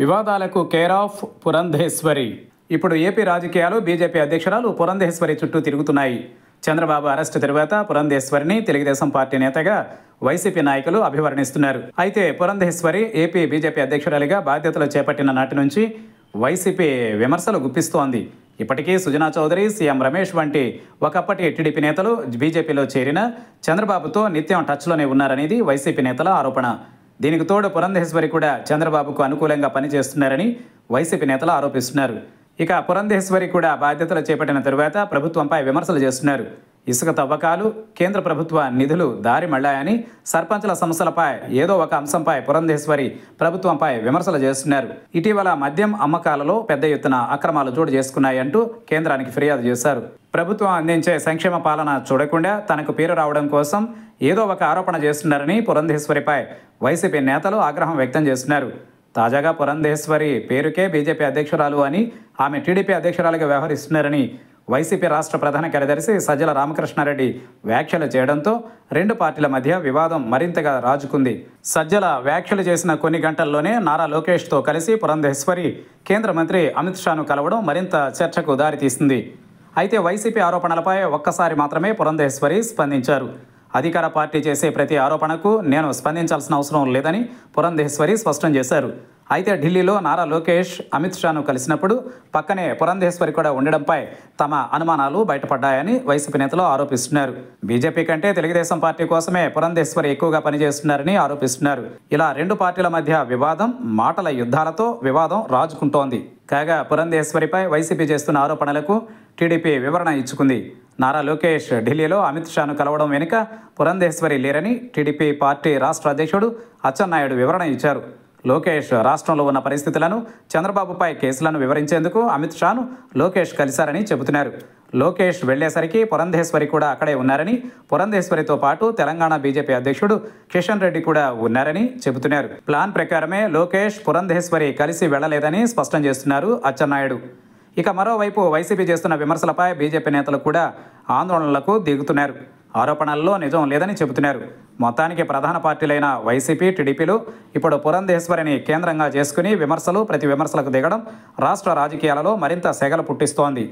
వివాదాలకు care of Purandeswari ఇప్పుడు AP రాజకీయాలు బీజేపీ అధ్యక్షురాలు పురంధేశ్వరి చుట్టూ తిరుగుతున్నాయి చంద్రబాబు అరెస్టు తర్వాత పురంధేశ్వరిని తెలుగుదేశం పార్టీ నేతగా వైసీపీ నాయకులు అభివర్ణిస్తున్నారు అయితే పురంధేశ్వరి ఏపీ బీజేపీ అధ్యక్షురాలిగా బాధ్యతలు చేపట్టిన నాటి నుంచి వైసీపీ విమర్శలు గుప్పిస్తోంది ఇప్పటికీ సుజనా చౌదరి సీఎం రమేష్ వంటి ఒకప్పటి టీడీపీ నేతలు బీజేపీలో చేరిన చంద్రబాబుతో నిత్యం టచ్లోనే ఉన్నారనేది వైసీపీ నేతల ఆరోపణ దీనికి తోడు పురంధేశ్వరి కూడా చంద్రబాబుకు అనుకూలంగా పనిచేస్తున్నారని వైసీపీ నేతలు ఆరోపిస్తున్నారు ఇక పురంధేశ్వరి కూడా బాధ్యతలు చేపట్టిన తరువాత ప్రభుత్వంపై విమర్శలు చేస్తున్నారు ఇసుక తవ్వకాలు కేంద్ర ప్రభుత్వ నిధులు దారి మళ్లాయని సర్పంచుల సమస్యలపై ఏదో ఒక అంశంపై పురంధేశ్వరి ప్రభుత్వంపై విమర్శలు చేస్తున్నారు ఇటీవల మద్యం అమ్మకాలలో పెద్ద ఎత్తున అక్రమాలు చోటు చేసుకున్నాయంటూ కేంద్రానికి ఫిర్యాదు చేశారు ప్రభుత్వం అందించే సంక్షేమ పాలన చూడకుండా తనకు పేరు రావడం కోసం ఏదో ఒక ఆరోపణ చేస్తున్నారని పురంధేశ్వరిపై వైసీపీ నేతలు ఆగ్రహం వ్యక్తం చేస్తున్నారు తాజాగా పురంధేశ్వరి పేరుకే బీజేపీ అధ్యక్షురాలు అని ఆమె టీడీపీ అధ్యక్షురాలుగా వ్యవహరిస్తున్నారని వైసీపీ రాష్ట్ర ప్రధాన కార్యదర్శి సజ్జల రామకృష్ణారెడ్డి వ్యాఖ్యలు చేయడంతో రెండు పార్టీల మధ్య వివాదం మరింతగా రాజుకుంది సజ్జల వ్యాఖ్యలు చేసిన కొన్ని గంటల్లోనే నారా లోకేష్తో కలిసి పురంధేశ్వరి కేంద్ర మంత్రి అమిత్ షాను కలవడం మరింత చర్చకు దారితీసింది అయితే వైసీపీ ఆరోపణలపై ఒక్కసారి మాత్రమే పురంధేశ్వరి స్పందించారు అధికార పార్టీ చేసే ప్రతి ఆరోపణకు నేను స్పందించాల్సిన అవసరం లేదని పురంధేశ్వరి స్పష్టం చేశారు అయితే ఢిల్లీలో నారా లోకేష్ అమిత్ షాను కలిసినప్పుడు పక్కనే పురంధేశ్వరి కూడా ఉండడంపై తమ అనుమానాలు బయటపడ్డాయని వైసీపీ నేతలు ఆరోపిస్తున్నారు బీజేపీ కంటే తెలుగుదేశం పార్టీ కోసమే పురంధేశ్వరి ఎక్కువగా పనిచేస్తున్నారని ఆరోపిస్తున్నారు ఇలా రెండు పార్టీల మధ్య వివాదం మాటల యుద్ధాలతో వివాదం రాజుకుంటోంది కాగా పురంధేశ్వరిపై వైసీపీ చేస్తున్న ఆరోపణలకు టీడీపీ వివరణ ఇచ్చుకుంది నారా లోకేష్ ఢిల్లీలో అమిత్ షాను కలవడం వెనుక పురంధేశ్వరి లేరని టీడీపీ పార్టీ రాష్ట్ర అధ్యక్షుడు అచ్చెన్నాయుడు వివరణ ఇచ్చారు లోకేష్ రాష్ట్రంలో ఉన్న పరిస్థితులను చంద్రబాబుపై కేసులను వివరించేందుకు అమిత్ షాను లోకేష్ కలిశారని చెబుతున్నారు లోకేష్ వెళ్లేసరికి పురంధేశ్వరి కూడా అక్కడే ఉన్నారని పురంధేశ్వరితో పాటు తెలంగాణ బీజేపీ అధ్యక్షుడు కిషన్ రెడ్డి కూడా ఉన్నారని చెబుతున్నారు ప్లాన్ ప్రకారమే లోకేష్ పురంధేశ్వరి కలిసి వెళ్లలేదని స్పష్టం చేస్తున్నారు అచ్చెన్నాయుడు ఇక మరోవైపు వైసీపీ చేస్తున్న విమర్శలపై బీజేపీ నేతలు కూడా ఆందోళనలకు దిగుతున్నారు ఆరోపణల్లో నిజం లేదని చెబుతున్నారు మొత్తానికి ప్రధాన పార్టీలైన వైసీపీ టీడీపీలు ఇప్పుడు పురంధేశ్వరిని కేంద్రంగా చేసుకుని విమర్శలు ప్రతి విమర్శలకు దిగడం రాష్ట్ర రాజకీయాలలో మరింత సెగలు పుట్టిస్తోంది